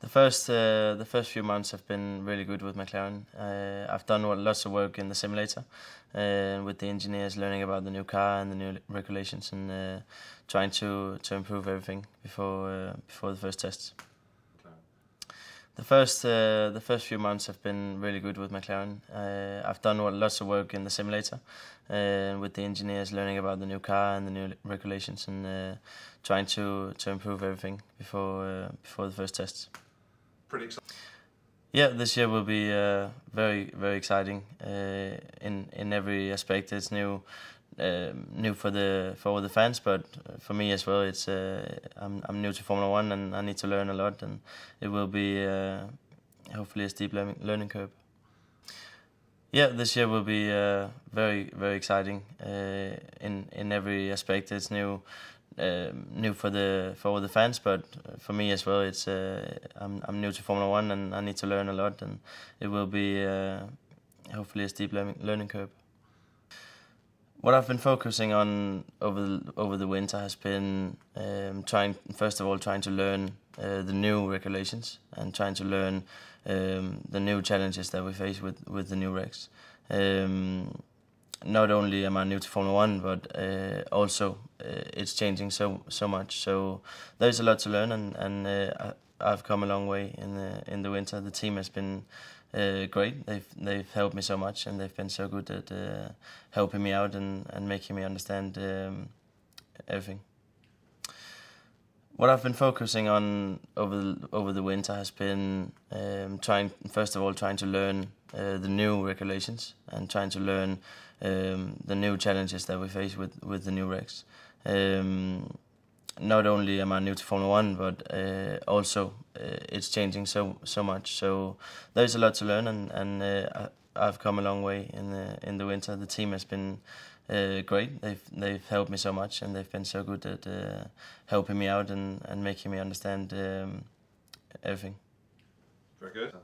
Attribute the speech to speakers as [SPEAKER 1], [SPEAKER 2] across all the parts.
[SPEAKER 1] The first uh, the first few months have been really good with McLaren. Uh, I've done lots of work in the simulator uh, with the engineers, learning about the new car and the new regulations, and uh, trying to to improve everything before uh, before the first tests. The first the first few months have been really good with McLaren. I've done lots of work in the simulator with the engineers, learning about the new car and the new regulations, and trying to to improve everything before before the first tests pretty exciting. Yeah, this year will be uh, very very exciting uh, in in every aspect. It's new. Uh, new for the for the fans, but for me as well. It's uh, I'm I'm new to Formula One and I need to learn a lot, and it will be uh, hopefully a steep learning, learning curve. Yeah, this year will be uh, very very exciting uh, in in every aspect. It's new uh, new for the for the fans, but for me as well. It's uh, I'm I'm new to Formula One and I need to learn a lot, and it will be uh, hopefully a steep learning curve. What I've been focusing on over the, over the winter has been um, trying first of all trying to learn uh, the new regulations and trying to learn um, the new challenges that we face with with the new regs. Um, not only am I new to Formula One, but uh, also uh, it's changing so so much. So there's a lot to learn, and and uh, I've come a long way in the in the winter. The team has been uh, great. They've they've helped me so much, and they've been so good at uh, helping me out and, and making me understand um, everything. What I've been focusing on over the, over the winter has been um, trying first of all trying to learn uh, the new regulations and trying to learn um, the new challenges that we face with, with the new regs. Um, not only am I new to Formula One, but uh, also uh, it's changing so so much. So there's a lot to learn, and and uh, I've come a long way in the in the winter. The team has been uh, great. They've they've helped me so much, and they've been so good at uh, helping me out and and making me understand um, everything. Very good.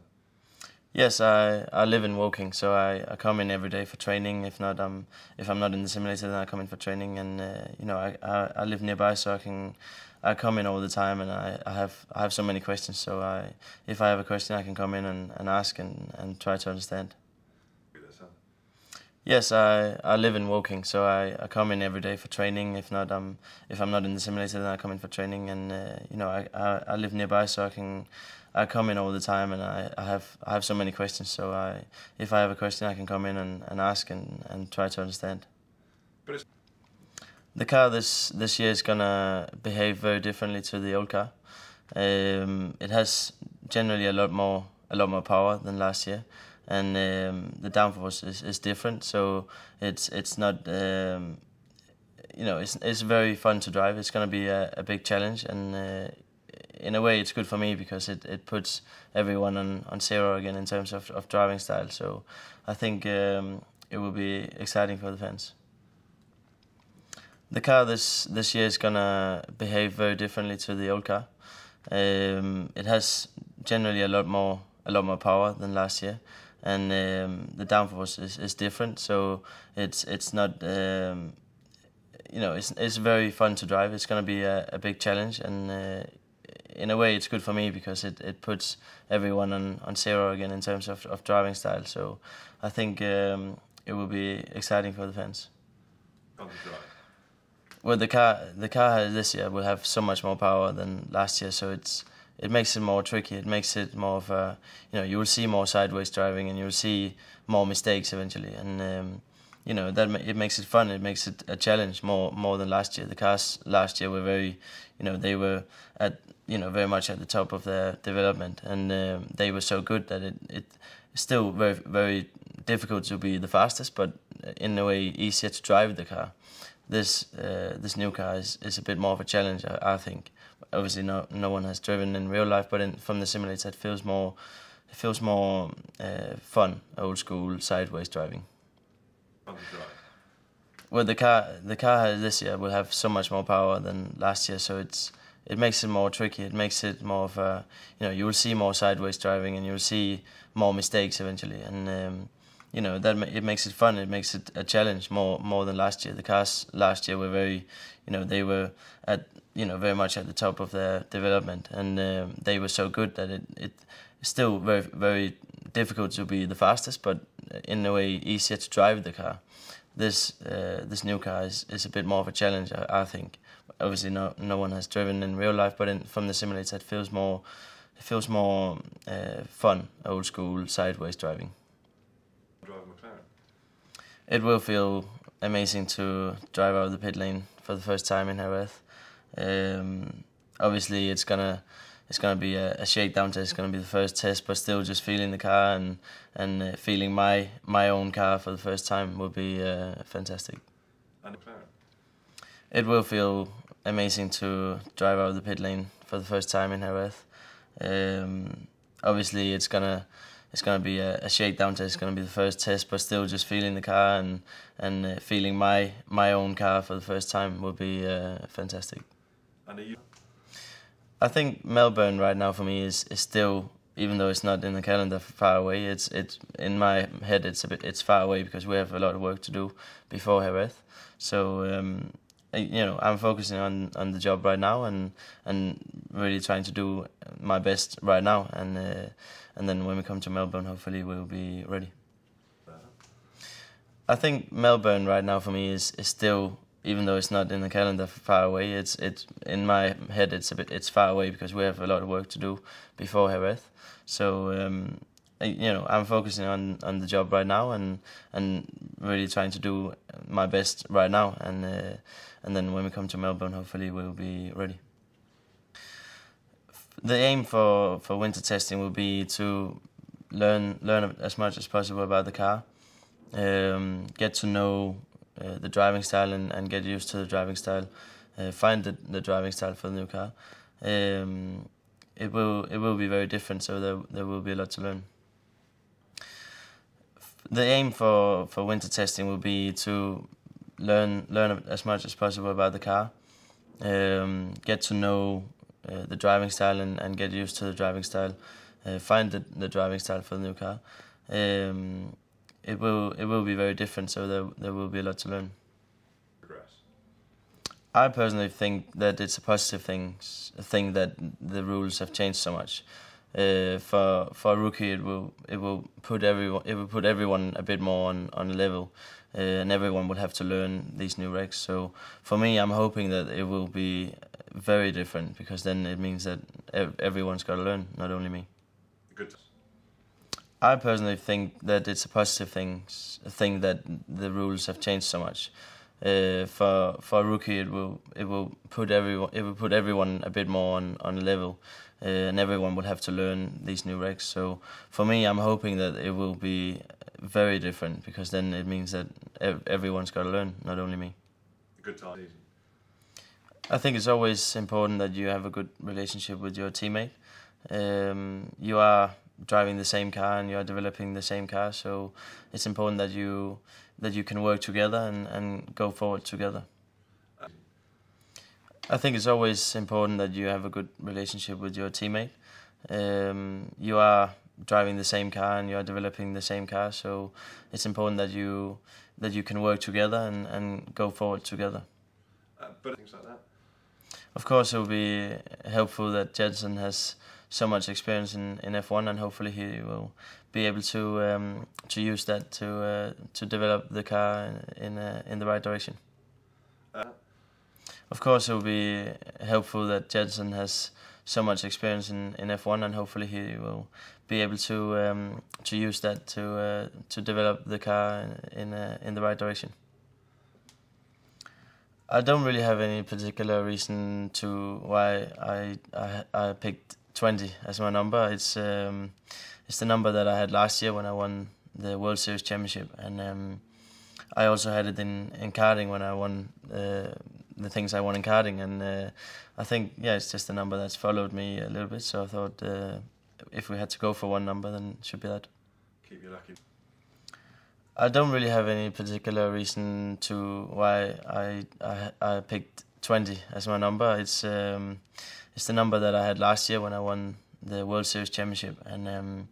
[SPEAKER 1] Yes, I, I live in Woking, so I, I come in every day for training. If not, um, if I'm not in the simulator, then I come in for training, and uh, you know I, I, I live nearby, so I can I come in all the time, and I, I have I have so many questions. So I if I have a question, I can come in and, and ask and, and try to understand. Yes, I, I live in Woking, so I, I come in every day for training. If not, I'm if I'm not in the simulator, then I come in for training, and uh, you know I, I, I live nearby, so I can I come in all the time, and I, I have I have so many questions. So I if I have a question, I can come in and, and ask and, and try to understand. The car this this year is gonna behave very differently to the old car. Um, it has generally a lot more a lot more power than last year and um, the downforce is, is different. So it's it's not um, you know it's it's very fun to drive. It's going to be a, a, big challenge, and uh, in a way, it's good for me because it, it puts everyone on, on zero again in terms of, of driving style. So I think um, it will be exciting for the fans. The car this this year is gonna behave very differently to the old car. Um, it has generally a lot more a lot more power than last year and um, the downforce is, is different. So it's it's not um, you know it's it's very fun to drive. It's going to be a, a, big challenge, and uh, in a way, it's good for me because it, it puts everyone on, on zero again in terms of, of driving style. So I think um, it will be exciting for the fans. Well, the car the car this year will have so much more power than last year, so it's it makes it more tricky. It makes it more of a, you know, you will see more sideways driving and you will see more mistakes eventually. And, um, you know, that it makes it fun. It makes it a challenge more more than last year. The cars last year were very, you know, they were at, you know, very much at the top of their development. And um, they were so good that it, it still very, very difficult to be the fastest, but in a way easier to drive the car this uh, this new car is, is a bit more of a challenge, I, I think. Obviously, no no one has driven in real life, but in, from the simulator, it feels more it feels more uh, fun, old school sideways driving. Well, the car the car this year will have so much more power than last year, so it's it makes it more tricky. It makes it more of a you know you will see more sideways driving and you'll see more mistakes eventually, and um, you know that it makes it fun. It makes it a challenge more more than last year. The cars last year were very, you know, they were at you know very much at the top of their development, and um, they were so good that it it still very very difficult to be the fastest, but in a way easier to drive the car. This uh, this new car is, is a bit more of a challenge, I, I think. Obviously, no no one has driven in real life, but in, from the simulator, it feels more it feels more uh, fun, old school sideways driving it will feel amazing to drive out of the pit lane for the first time in Jerez. Um, obviously, it's gonna it's gonna be a, a, shakedown test. It's gonna be the first test, but still, just feeling the car and and uh, feeling my my own car for the first time will be uh, fantastic. And it will feel amazing to drive out of the pit lane for the first time in Jerez. Um, obviously, it's gonna it's going to be a, a shakedown test. It's going to be the first test, but still just feeling the car and and uh, feeling my my own car for the first time will be uh, fantastic. And you? I think Melbourne right now for me is is still even though it's not in the calendar far away. It's it's in my head. It's a bit it's far away because we have a lot of work to do before Jerez. So. Um, you know, I'm focusing on, on the job right now and and really trying to do my best right now, and uh, and then when we come to Melbourne, hopefully we'll be ready. I think Melbourne right now for me is, is still even though it's not in the calendar far away, it's it's in my head it's a bit it's far away because we have a lot of work to do before Hereth. So um, I, you know I'm focusing on, on the job right now and and really trying to do my best right now and uh, and then when we come to Melbourne, hopefully we'll be ready the aim for, for winter testing will be to learn learn as much as possible about the car, um, get to know uh, the driving style and, and get used to the driving style, uh, find the, the driving style for the new car. Um, it will it will be very different, so there there will be a lot to learn. The aim for, for winter testing will be to learn learn as much as possible about the car, um, get to know uh, the driving style and, and get used to the driving style, uh, find the, the driving style for the new car. Um, it will it will be very different, so there there will be a lot to learn. Progress. I personally think that it's a positive thing, thing that the rules have changed so much uh, for for rookie, it will it will put everyone it will put everyone a bit more on on level, uh, and everyone will have to learn these new regs. So for me, I'm hoping that it will be very different because then it means that everyone's got to learn, not only me. Good. I personally think that it's a positive thing thing that the rules have changed so much uh, for for rookie, it will it will put everyone it will put everyone a bit more on on level, uh, and everyone will have to learn these new regs. So for me, I'm hoping that it will be very different because then it means that ev everyone's got to learn, not only me. Good time. I think it's always important that you have a good relationship with your teammate. Um, you are driving the same car and you are developing the same car, so it's important that you that you can work together and, and go forward together. I think it's always important that you have a good relationship with your teammate. Um, you are driving the same car and you are developing the same car, so it's important that you that you can work together and, and go forward together. Uh, but things like that. Of course, it will be helpful that Jensen has so much experience in, in F1, and hopefully he will be able to um, to use that to uh, to develop the car in uh, in the right direction. Uh-huh. Of course, it will be helpful that Jensen has so much experience in, in F1, and hopefully he will be able to um, to use that to uh, to develop the car in in uh, the right direction. I don't really have any particular reason to why I I, I picked 20 as my number. It's um, it's the number that I had last year when I won the World Series championship, and um, I also had it in in karting when I won uh, the things I won in karting, and uh, I think yeah, it's just the number that's followed me a little bit. So I thought uh, if we had to go for one number, then it should be that. Keep you lucky. I don't really have any particular reason to why I I, I picked 20 as my number. It's um, it's the number that I had last year when I won the World Series Championship. And um,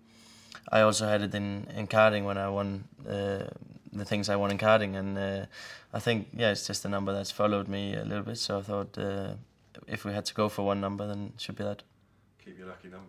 [SPEAKER 1] I also had it in, in karting when I won uh, the things I won in karting. And uh, I think, yeah, it's just the number that's followed me a little bit. So I thought uh, if we had to go for one number, then it should be that. Keep your lucky number.